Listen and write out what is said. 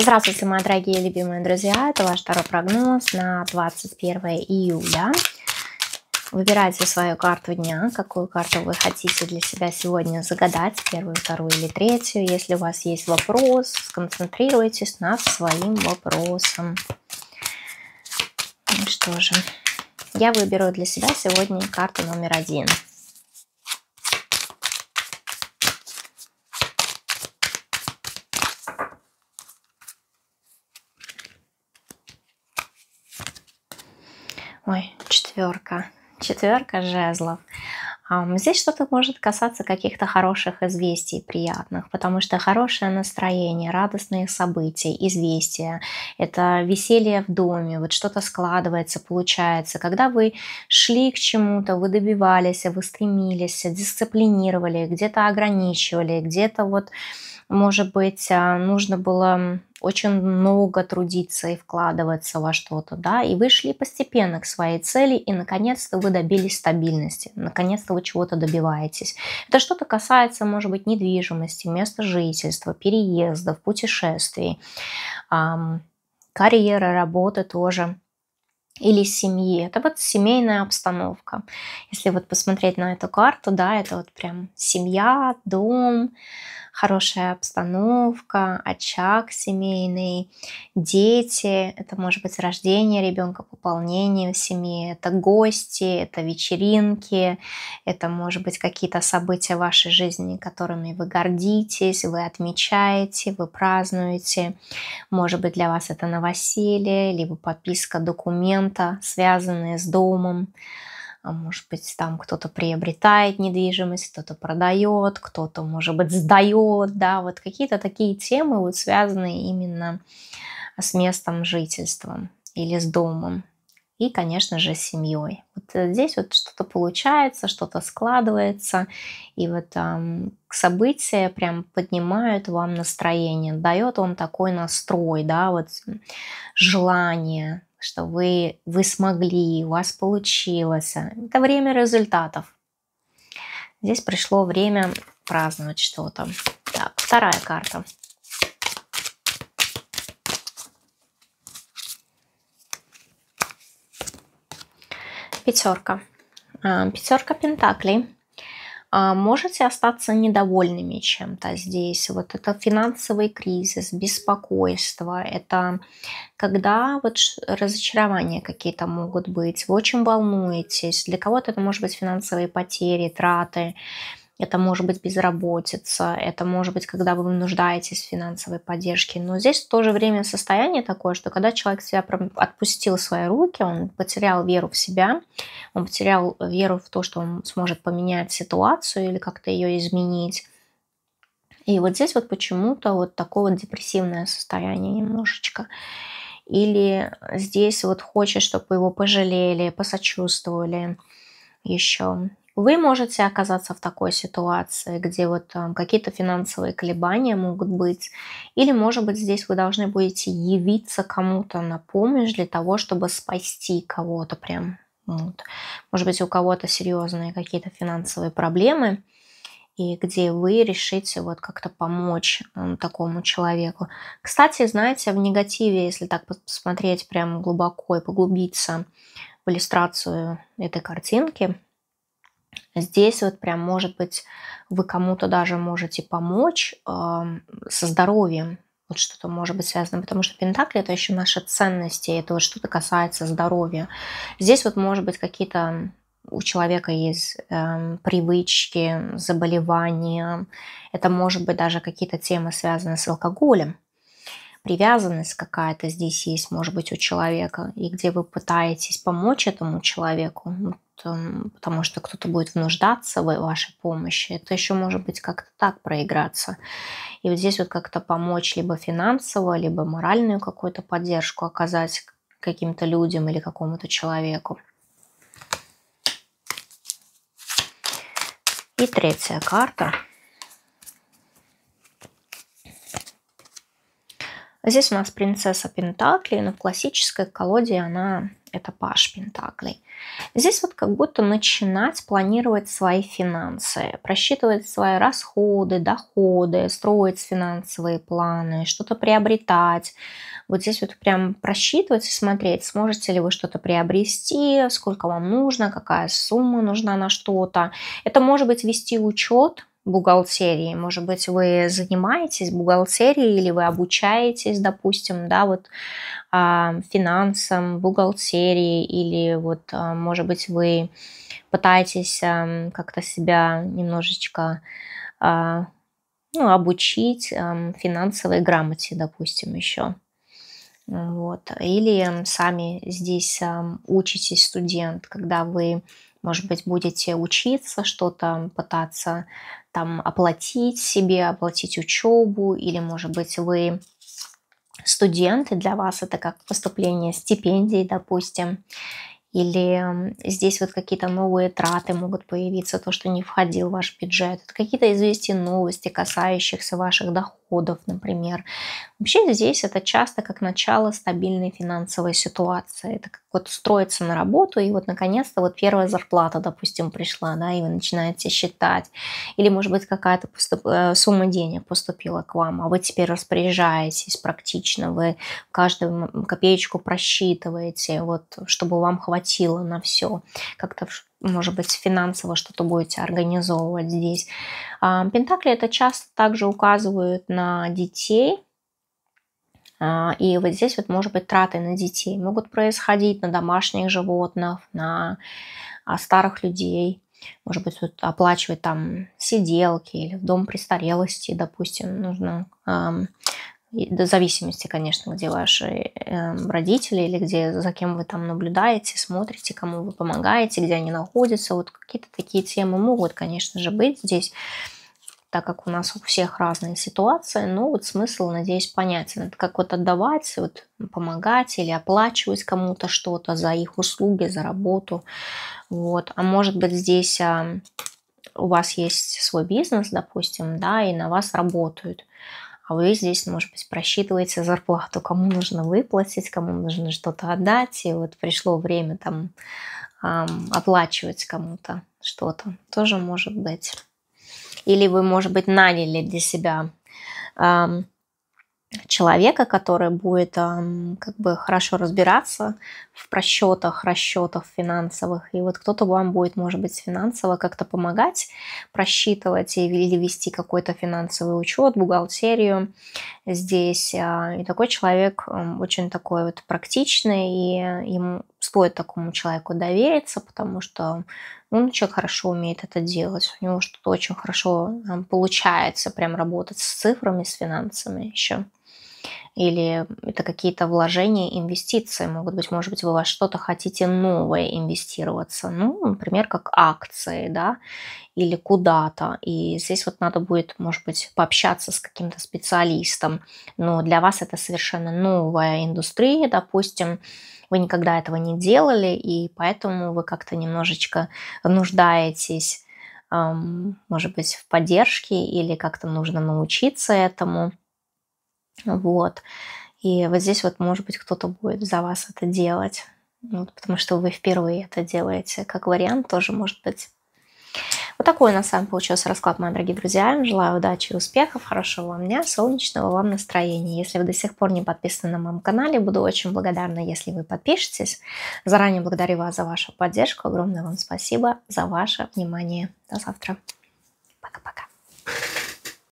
Здравствуйте, мои дорогие любимые друзья. Это ваш второй прогноз на 21 июля. Выбирайте свою карту дня, какую карту вы хотите для себя сегодня загадать, первую, вторую или третью. Если у вас есть вопрос, сконцентрируйтесь над своим вопросом. Ну что же, я выберу для себя сегодня карту номер один – Ой, четверка. Четверка жезлов. Здесь что-то может касаться каких-то хороших известий, приятных, потому что хорошее настроение, радостные события, известия, это веселье в доме, вот что-то складывается, получается. Когда вы шли к чему-то, вы добивались, вы стремились, дисциплинировали, где-то ограничивали, где-то вот, может быть, а, нужно было очень много трудиться и вкладываться во что-то, да, и вы шли постепенно к своей цели, и наконец-то вы добились стабильности, наконец-то вы чего-то добиваетесь. Это что-то касается, может быть, недвижимости, места жительства, переездов, путешествий, карьеры, работы тоже или семьи. Это вот семейная обстановка. Если вот посмотреть на эту карту, да, это вот прям семья, дом, хорошая обстановка, очаг семейный, дети, это может быть рождение ребенка, пополнение в семье это гости, это вечеринки, это может быть какие-то события в вашей жизни, которыми вы гордитесь, вы отмечаете, вы празднуете. Может быть для вас это новоселье, либо подписка документ чем-то, связанные с домом. А может быть, там кто-то приобретает недвижимость, кто-то продает, кто-то, может быть, сдает, да, вот какие-то такие темы, вот связанные именно с местом жительства или с домом. И, конечно же, с семьей. Вот э, здесь вот что-то получается, что-то складывается, и вот эм, события прям поднимают вам настроение, дает вам такой настрой, да, вот желание что вы, вы смогли, у вас получилось. Это время результатов. Здесь пришло время праздновать что-то. Так, вторая карта. Пятерка. Пятерка пентаклей. А, можете остаться недовольными чем-то здесь. Вот это финансовый кризис, беспокойство, это когда вот разочарования какие-то могут быть, вы очень волнуетесь, для кого-то это может быть финансовые потери, траты, это может быть безработица, это может быть, когда вы нуждаетесь в финансовой поддержке. Но здесь в то же время состояние такое, что когда человек себя отпустил свои руки, он потерял веру в себя, он потерял веру в то, что он сможет поменять ситуацию или как-то ее изменить. И вот здесь вот почему-то вот такое вот депрессивное состояние немножечко или здесь вот хочет, чтобы его пожалели, посочувствовали еще. Вы можете оказаться в такой ситуации, где вот эм, какие-то финансовые колебания могут быть, или, может быть, здесь вы должны будете явиться кому-то на помощь для того, чтобы спасти кого-то прям. Вот. Может быть, у кого-то серьезные какие-то финансовые проблемы, и где вы решите вот как-то помочь эм, такому человеку. Кстати, знаете, в негативе, если так посмотреть прям глубоко и поглубиться в иллюстрацию этой картинки – Здесь вот прям, может быть, вы кому-то даже можете помочь э, со здоровьем. Вот что-то может быть связано, потому что Пентакли это еще наши ценности, это вот что-то касается здоровья. Здесь вот может быть какие-то у человека есть э, привычки, заболевания. Это может быть даже какие-то темы, связанные с алкоголем привязанность какая-то здесь есть, может быть, у человека, и где вы пытаетесь помочь этому человеку, ну, потому что кто-то будет нуждаться в вашей помощи, это еще может быть как-то так проиграться. И вот здесь вот как-то помочь либо финансово, либо моральную какую-то поддержку оказать каким-то людям или какому-то человеку. И третья карта – Здесь у нас принцесса Пентаклей, но в классической колоде она это паш Пентаклей. Здесь вот как будто начинать планировать свои финансы, просчитывать свои расходы, доходы, строить финансовые планы, что-то приобретать. Вот здесь вот прям просчитывать и смотреть, сможете ли вы что-то приобрести, сколько вам нужно, какая сумма нужна на что-то. Это может быть вести учет, бухгалтерии. Может быть, вы занимаетесь бухгалтерией или вы обучаетесь, допустим, да, вот а, финансам, бухгалтерии, или вот, а, может быть, вы пытаетесь эм, как-то себя немножечко а, ну, обучить эм, финансовой грамоте, допустим, еще. Вот. Или эм, сами здесь учитесь студент, когда вы может быть, будете учиться, что-то пытаться там оплатить себе, оплатить учебу, или, может быть, вы студенты, для вас это как поступление стипендий, допустим, или здесь вот какие-то новые траты могут появиться, то, что не входил в ваш бюджет, это какие-то известия новости, касающихся ваших доходов, например. Вообще здесь это часто как начало стабильной финансовой ситуации, это как вот устроиться на работу, и вот наконец-то вот первая зарплата, допустим, пришла, да, и вы начинаете считать. Или, может быть, какая-то поступ... Э, сумма денег поступила к вам, а вы теперь распоряжаетесь практично, вы каждую копеечку просчитываете, вот, чтобы вам хватило на все. Как-то может быть, финансово что-то будете организовывать здесь. А, Пентакли это часто также указывают на детей, а, и вот здесь вот, может быть, траты на детей могут происходить, на домашних животных, на а, старых людей. Может быть, вот оплачивать там сиделки или в дом престарелости, допустим, нужно до зависимости, конечно, где ваши э, родители или где за кем вы там наблюдаете, смотрите, кому вы помогаете, где они находятся, вот какие-то такие темы могут, конечно же, быть здесь так как у нас у всех разные ситуации, ну вот смысл, надеюсь, понятен. Это как вот отдавать, вот помогать или оплачивать кому-то что-то за их услуги, за работу. Вот. А может быть здесь а, у вас есть свой бизнес, допустим, да, и на вас работают. А вы здесь, может быть, просчитываете зарплату, кому нужно выплатить, кому нужно что-то отдать. И вот пришло время там оплачивать кому-то что-то. Тоже может быть или вы, может быть, наняли для себя человека, который будет как бы хорошо разбираться в просчетах, расчетах финансовых. И вот кто-то вам будет, может быть, финансово как-то помогать, просчитывать или вести какой-то финансовый учет, бухгалтерию здесь. А, и такой человек очень такой вот практичный, и ему стоит такому человеку довериться, потому что он очень хорошо умеет это делать, у него что-то очень хорошо э, получается прям работать с цифрами, с финансами еще или это какие-то вложения, инвестиции могут быть, может быть, вы во что-то хотите новое инвестироваться, ну, например, как акции, да, или куда-то, и здесь вот надо будет, может быть, пообщаться с каким-то специалистом, но для вас это совершенно новая индустрия, допустим, вы никогда этого не делали, и поэтому вы как-то немножечко нуждаетесь может быть, в поддержке или как-то нужно научиться этому. Вот. И вот здесь вот, может быть, кто-то будет за вас это делать. Ну, вот, потому что вы впервые это делаете. Как вариант тоже может быть. Вот такой у нас с вами получился расклад, мои дорогие друзья. Желаю удачи и успехов, хорошего вам дня, солнечного вам настроения. Если вы до сих пор не подписаны на моем канале, буду очень благодарна, если вы подпишетесь. Заранее благодарю вас за вашу поддержку. Огромное вам спасибо за ваше внимание. До завтра. Пока-пока.